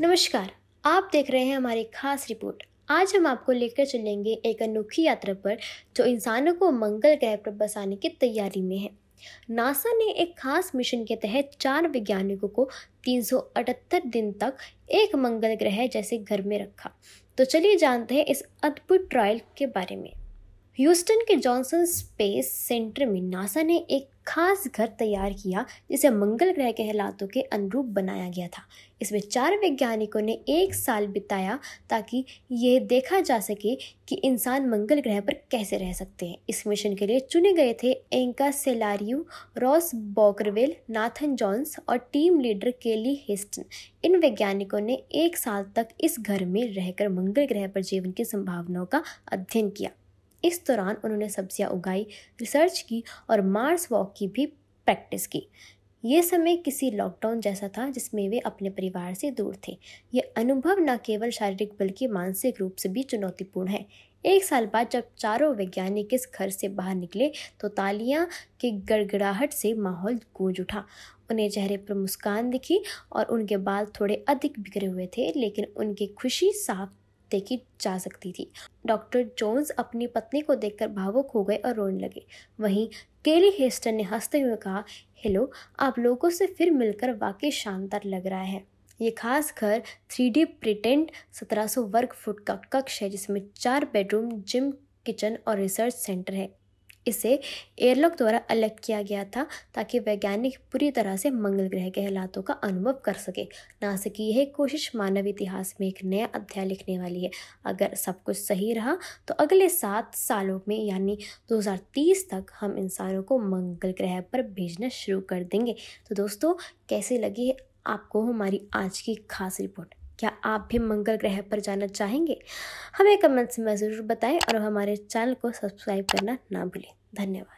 नमस्कार आप देख रहे हैं हमारी खास रिपोर्ट आज हम आपको लेकर चलेंगे एक अनोखी यात्रा पर जो इंसानों को मंगल ग्रह पर बसाने की तैयारी में है नासा ने एक खास मिशन के तहत चार वैज्ञानिकों को 378 दिन तक एक मंगल ग्रह जैसे घर में रखा तो चलिए जानते हैं इस अद्भुत ट्रायल के बारे में ह्यूस्टन के जॉनसन स्पेस सेंटर में नासा ने एक खास घर तैयार किया जिसे मंगल ग्रह के हालातों के अनुरूप बनाया गया था इसमें चार वैज्ञानिकों ने एक साल बिताया ताकि यह देखा जा सके कि इंसान मंगल ग्रह पर कैसे रह सकते हैं इस मिशन के लिए चुने गए थे Anca Selariu Ross Brockwell Nathan Jones और टीम लीडर केली हेस्टन इन वैज्ञानिकों ने एक साल तक इस घर में रहकर मंगल ग्रह पर जीवन की संभावनाओं का अध्ययन किया इस दौरान उन्होंने सब्जियां उगाई रिसर्च की और मार्स वॉक की भी प्रैक्टिस की ये समय किसी लॉकडाउन जैसा था जिसमें वे अपने परिवार से दूर थे ये अनुभव न केवल शारीरिक बल्कि मानसिक रूप से भी चुनौतीपूर्ण है एक साल बाद जब चारों वैज्ञानिक इस घर से बाहर निकले तो तालियां के गड़गड़ाहट से माहौल गूंज उठा उन्हें चेहरे पर मुस्कान दिखी और उनके बाल थोड़े अधिक बिखरे हुए थे लेकिन उनकी खुशी साफ देखी जा सकती थी डॉक्टर जोन्स अपनी पत्नी को देखकर भावुक हो गए और रोने लगे वहीं केली हेस्टन ने हंसते हुए कहा हेलो आप लोगों से फिर मिलकर वाकई शानदार लग रहा है ये खास घर थ्री डी प्रिटेंट 1700 वर्ग फुट का कक्ष है जिसमें चार बेडरूम जिम किचन और रिसर्च सेंटर है इसे एयरलॉक द्वारा अलग किया गया था ताकि वैज्ञानिक पूरी तरह से मंगल ग्रह के हालातों का अनुभव कर सके नासा की यह कोशिश मानव इतिहास में एक नया अध्याय लिखने वाली है अगर सब कुछ सही रहा तो अगले सात सालों में यानी 2030 तक हम इंसानों को मंगल ग्रह पर भेजना शुरू कर देंगे तो दोस्तों कैसे लगी है आपको हमारी आज की खास रिपोर्ट क्या आप भी मंगल ग्रह पर जाना चाहेंगे हमें कमेंट्स में ज़रूर बताएं और हमारे चैनल को सब्सक्राइब करना ना भूलें धन्यवाद